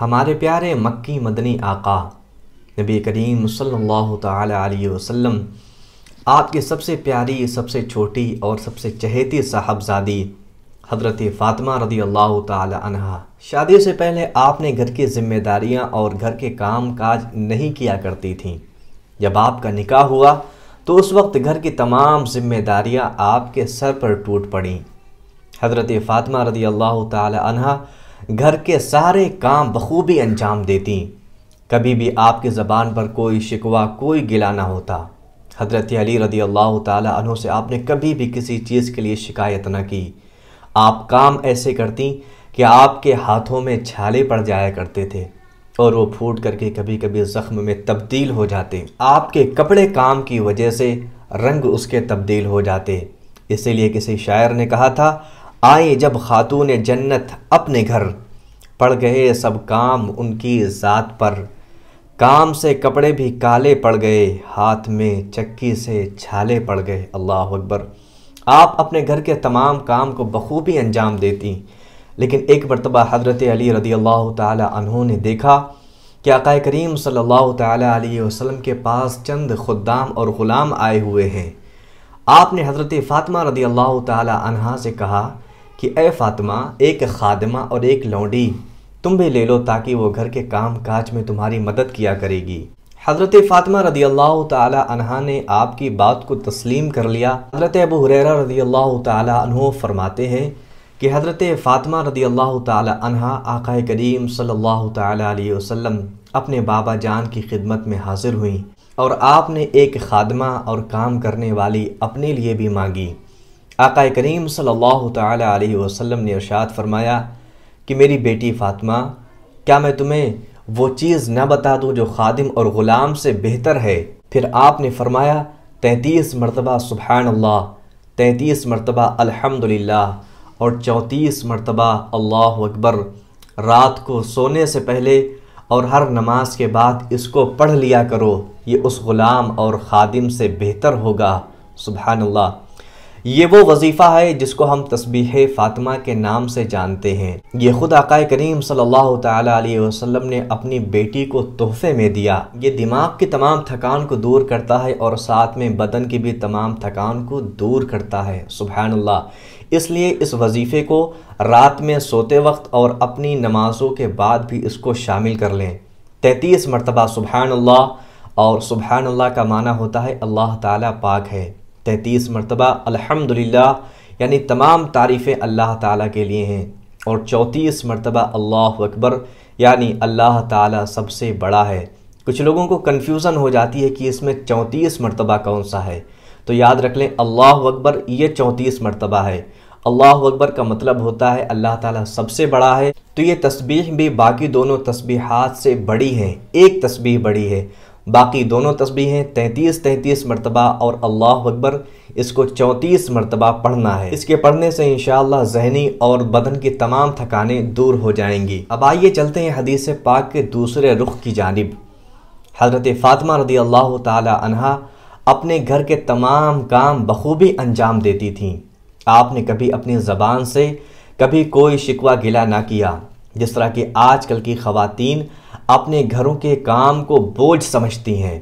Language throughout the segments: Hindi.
हमारे प्यारे मक्की मदनी आका नबी करीम सल्लल्लाहु अलैहि वसल्लम आपकी सबसे प्यारी सबसे छोटी और सबसे चहेती साहबजादी हज़रत फ़ातिमा रदी अल्लाह तहा शादी से पहले आपने घर की जिम्मेदारियां और घर के काम काज नहीं किया करती थीं जब आपका निकाह हुआ तो उस वक्त घर की तमाम जिम्मेदारियां आपके सर पर टूट पड़ीं हज़रत फ़ातिमा रदी अल्लाह तहा घर के सारे काम बखूबी अंजाम देती कभी भी आपकी ज़बान पर कोई शिकवा कोई गिला ना होता हज़रत अली रदी अल्लाह तहों से आपने कभी भी किसी चीज़ के लिए शिकायत ना की आप काम ऐसे करती कि आपके हाथों में छाले पड़ जाया करते थे और वो फूट करके कभी कभी ज़ख्म में तब्दील हो जाते आपके कपड़े काम की वजह से रंग उसके तब्दील हो जाते इसीलिए किसी शायर ने कहा था आए जब खातून जन्नत अपने घर पड़ गए सब काम उनकी ज़ात पर काम से कपड़े भी काले पड़ गए हाथ में चक्की से छाले पड़ गए अल्लाह अकबर आप अपने घर के तमाम काम को बखूबी अंजाम देती लेकिन एक मरतबा हज़रत अली रदी अल्लाह तहों ने देखा कि आका करीम सल्लल्लाहु सल्ला वसल्लम के पास चंद खुदाम और ग़ुलाम आए हुए हैं आपने हज़रत फातमा रदी अल्लाह तहा से कहा कि ए फातिमा एक खादमा और एक लौंडी तुम भी ले लो ताकि वो घर के काम काज में तुम्हारी मदद किया करेगी हज़रत फ़ातिमा रदी अल्लाह तहा ने आपकी बात को तस्लीम कर लिया हज़रत अबू हुरर रदी अल्लाह तहों फरमाते हैं कि हज़रत फ़ातिमा रदी अल्लाह तहा आका करीम सल्लल्लाहु अलैहि वसल्लम अपने बाबा जान की खिदमत में हाज़िर हुई और आपने एक खादमा और काम करने वाली अपने लिए भी मांगी आकाय करीम सल्लल्लाहु अलैहि वसल्लम ने इरशाद फरमाया कि मेरी बेटी फ़ातिमा क्या मैं तुम्हें वो चीज़ न बता दूं जो खादिम और ग़ुलाम से बेहतर है फिर आपने फरमाया तैंतीस मरतबा सुबहान अल्लाह तैंतीस मरतबा अल्हम्दुलिल्लाह और चौंतीस मरतबा अल्लाह अकबर रात को सोने से पहले और हर नमाज के बाद इसको पढ़ लिया करो ये उस ग़ुलाम और खादिम से बेहतर होगा सुबहान ये वो वजीफ़ा है जिसको हम तस्बीह फ़ातिमा के नाम से जानते हैं ये ख़ुद आका करीम सल्लल्लाहु अलैहि वसल्लम ने अपनी बेटी को तोहफे में दिया ये दिमाग की तमाम थकान को दूर करता है और साथ में बदन की भी तमाम थकान को दूर करता है सुबहानल्ला इसलिए इस वजीफ़े को रात में सोते वक्त और अपनी नमाज़ों के बाद भी इसको शामिल कर लें तैतीस मरतबा सुबहानल्ला और सुबहानल्ला का माना होता है अल्लाह ताला पाक है तैंतीस मरतबा अल्हम्दुलिल्लाह यानी तमाम तारीफ़ें अल्लाह ताला के लिए हैं और चौंतीस मरतबा अल्लाह अकबर यानी अल्लाह ताला सबसे बड़ा है कुछ लोगों को कन्फ्यूज़न हो जाती है कि इसमें चौंतीस मरतबा कौन सा है तो याद रख लें अल्लाह अकबर ये चौंतीस मरतबा है अल्लाह अकबर का मतलब होता है अल्लाह ताला सबसे बड़ा है तो ये तस्बीह भी बाकी दोनों तस्बीहात से बड़ी हैं एक तस्बीह बड़ी है बाकी दोनों तस्बीहें तैंतीस तैंतीस मरतबा और अल्लाह अकबर इसको चौंतीस मरतबा पढ़ना है इसके पढ़ने से इन जहनी और बदन की तमाम थकानें दूर हो जाएंगी अब आइए चलते हैं हदीस पाक के दूसरे रुख की जानब हज़रत फ़ातिमा रदी अल्लाह तहा अपने घर के तमाम काम बखूबी अंजाम देती थी आपने कभी अपनी ज़बान से कभी कोई शिकवा गिला ना किया जिस तरह कि आजकल की खातन अपने घरों के काम को बोझ समझती हैं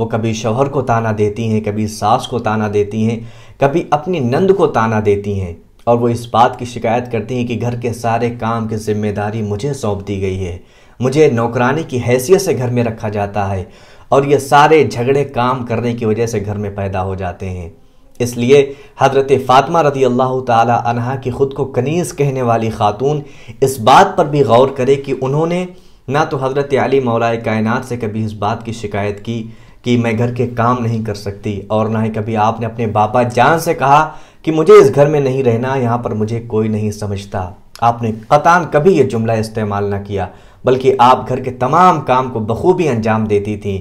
वो कभी शौहर को ताना देती हैं कभी सास को ताना देती हैं कभी अपनी नंद को ताना देती हैं और वो इस बात की शिकायत करती हैं कि घर के सारे काम की जिम्मेदारी मुझे सौंप दी गई है मुझे नौकरानी की हैसियत से घर में रखा जाता है और ये सारे झगड़े काम करने की वजह से घर में पैदा हो जाते हैं इसलिए हज़रत फ़ातिमा रदी अल्लाह तहा की ख़ुद को कनीज़ कहने वाली ख़ातून इस बात पर भी गौर करे कि उन्होंने ना तो हज़रत अली मौलाए कायनात से कभी इस बात की शिकायत की कि मैं घर के काम नहीं कर सकती और ना ही कभी आपने अपने बाबा जान से कहा कि मुझे इस घर में नहीं रहना यहाँ पर मुझे कोई नहीं समझता आपने कतान कभी यह जुमला इस्तेमाल ना किया बल्कि आप घर के तमाम काम को बखूबी अंजाम देती थी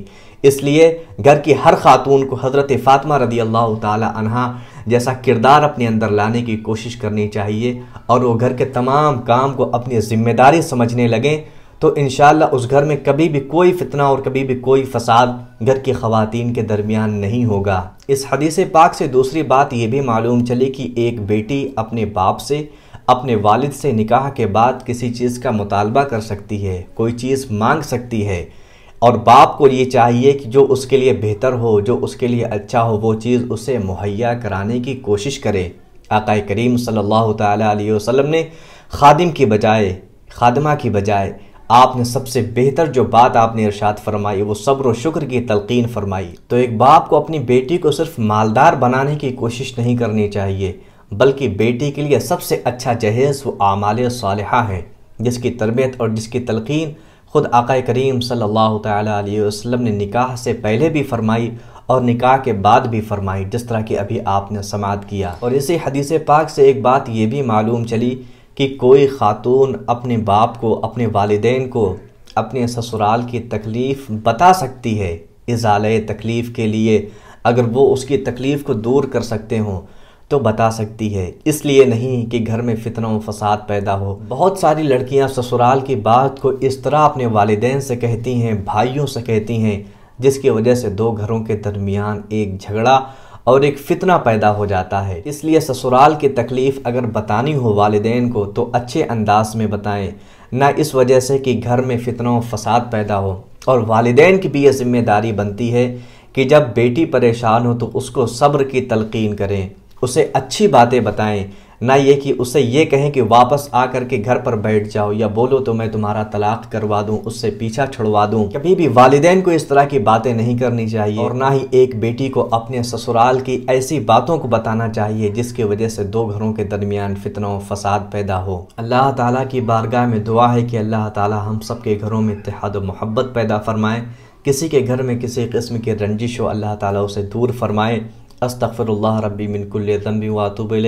इसलिए घर की हर खातून को हज़रत फातमा रदी अल्लाह तह जैसा किरदार अपने अंदर लाने की कोशिश करनी चाहिए और वो घर के तमाम काम को अपनी ज़िम्मेदारी समझने लगें तो इन उस घर में कभी भी कोई फितना और कभी भी कोई फसाद घर की खवतिन के दरमियान नहीं होगा इस हदीस पाक से दूसरी बात यह भी मालूम चली कि एक बेटी अपने बाप से अपने वालिद से निकाह के बाद किसी चीज़ का मुतालबा कर सकती है कोई चीज़ मांग सकती है और बाप को ये चाहिए कि जो उसके लिए बेहतर हो जो उसके लिए अच्छा हो वो चीज़ उसे मुहैया कराने की कोशिश करे आका करीम सल्लल्लाहु अलैहि वसल्लम ने खादिम की बजाय खादमा की बजाय आपने सबसे बेहतर जो बात आपने इरशाद फरमाई वो सब्र शुक्र की तलकीन फरमाई तो एक बाप को अपनी बेटी को सिर्फ मालदार बनाने की कोशिश नहीं करनी चाहिए बल्कि बेटी के लिए सबसे अच्छा जहेज़ व आमाल साल है जिसकी तरबियत और जिसकी तलकीन ख़ुद आकाए करीम सल्लल्लाहु अलैहि वसल्लम ने निकाह से पहले भी फरमाई और निकाह के बाद भी फरमाई जिस तरह की अभी आपने समाध किया और इसी हदीस पाक से एक बात ये भी मालूम चली कि कोई ख़ातून अपने बाप को अपने वालदेन को अपने ससुराल की तकलीफ़ बता सकती है इजाल तकलीफ़ के लिए अगर वो उसकी तकलीफ़ को दूर कर सकते हों तो बता सकती है इसलिए नहीं कि घर में फितना फसाद पैदा हो बहुत सारी लड़कियां ससुराल की बात को इस तरह अपने वालदेन से कहती हैं भाइयों से कहती हैं जिसकी वजह से दो घरों के दरमियान एक झगड़ा और एक फितना पैदा हो जाता है इसलिए ससुराल की तकलीफ़ अगर बतानी हो वालदेन को तो अच्छे अंदाज में बताएं ना इस वजह से कि घर में फितना फसाद पैदा हो और वालदेन की भी यह जिम्मेदारी बनती है कि जब बेटी परेशान हो तो उसको सब्र की तलकिन करें उसे अच्छी बातें बताएं ना ये कि उसे ये कहें कि वापस आ करके घर पर बैठ जाओ या बोलो तो मैं तुम्हारा तलाक करवा दूं उससे पीछा छुड़वा दूं कभी भी वालदेन को इस तरह की बातें नहीं करनी चाहिए और ना ही एक बेटी को अपने ससुराल की ऐसी बातों को बताना चाहिए जिसकी वजह से दो घरों के दरमियान फितना फसाद पैदा हो अल्लाह ताला की बारगाह में दुआ है कि अल्लाह ताला हम सब के घरों में इतिहाद मोहब्बत पैदा फरमाए किसी के घर में किसी किस्म की रंजिश हो अल्लाह ताला उसे दूर फरमाए अस्तफरल रबी मिनकुल्लम्बी वातुबिल